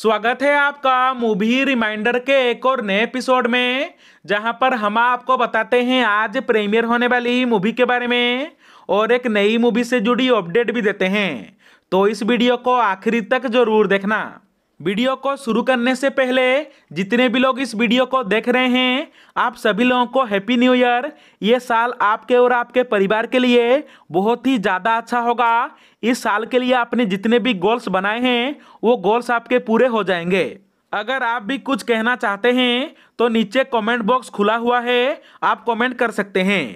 स्वागत है आपका मूवी रिमाइंडर के एक और नए एपिसोड में जहां पर हम आपको बताते हैं आज प्रीमियर होने वाली मूवी के बारे में और एक नई मूवी से जुड़ी अपडेट भी देते हैं तो इस वीडियो को आखिरी तक जरूर देखना वीडियो को शुरू करने से पहले जितने भी लोग इस वीडियो को देख रहे हैं आप सभी लोगों को हैप्पी न्यू ईयर ये साल आपके और आपके परिवार के लिए बहुत ही ज़्यादा अच्छा होगा इस साल के लिए आपने जितने भी गोल्स बनाए हैं वो गोल्स आपके पूरे हो जाएंगे अगर आप भी कुछ कहना चाहते हैं तो नीचे कमेंट बॉक्स खुला हुआ है आप कमेंट कर सकते हैं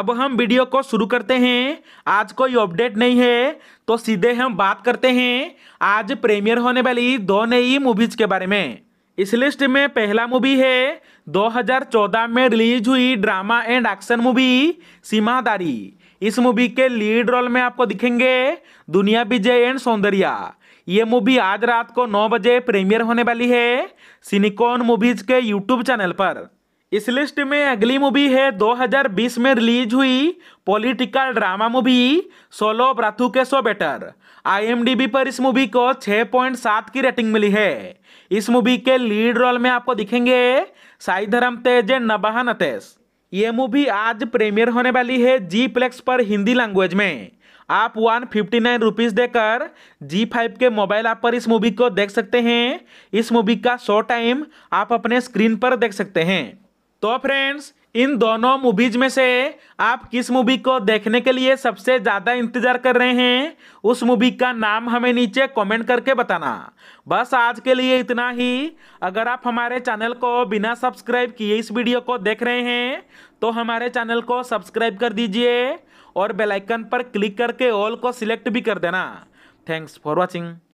अब हम वीडियो को शुरू करते हैं आज कोई अपडेट नहीं है तो सीधे हम बात करते हैं आज प्रीमियर होने वाली दो नई मूवीज़ के बारे में इस लिस्ट में पहला मूवी है 2014 में रिलीज हुई ड्रामा एंड एक्शन मूवी सीमादारी इस मूवी के लीड रोल में आपको दिखेंगे दुनिया विजय एंड सौंदर्या ये मूवी आज रात को नौ बजे प्रीमियर होने वाली है सिनिकॉन मूवीज के यूट्यूब चैनल पर इस लिस्ट में अगली मूवी है 2020 में रिलीज हुई political drama movie Solo Brathuke so better IMDb पर इस मूवी को 6.7 की रेटिंग मिली है इस मूवी के लीड रोल में आपको दिखेंगे साई धर्म तेज एंड नबाहा नतेश ये मूवी आज प्रीमियर होने वाली है जी प्लेक्स पर हिंदी लैंग्वेज में आप वन फिफ्टी नाइन रुपीज़ देकर जी फाइव के मोबाइल ऐप पर इस मूवी को देख सकते हैं इस मूवी का शो टाइम आप अपने स्क्रीन पर देख सकते हैं तो फ्रेंड्स इन दोनों मूवीज में से आप किस मूवी को देखने के लिए सबसे ज़्यादा इंतज़ार कर रहे हैं उस मूवी का नाम हमें नीचे कमेंट करके बताना बस आज के लिए इतना ही अगर आप हमारे चैनल को बिना सब्सक्राइब किए इस वीडियो को देख रहे हैं तो हमारे चैनल को सब्सक्राइब कर दीजिए और बेलाइकन पर क्लिक करके ऑल को सिलेक्ट भी कर देना थैंक्स फॉर वॉचिंग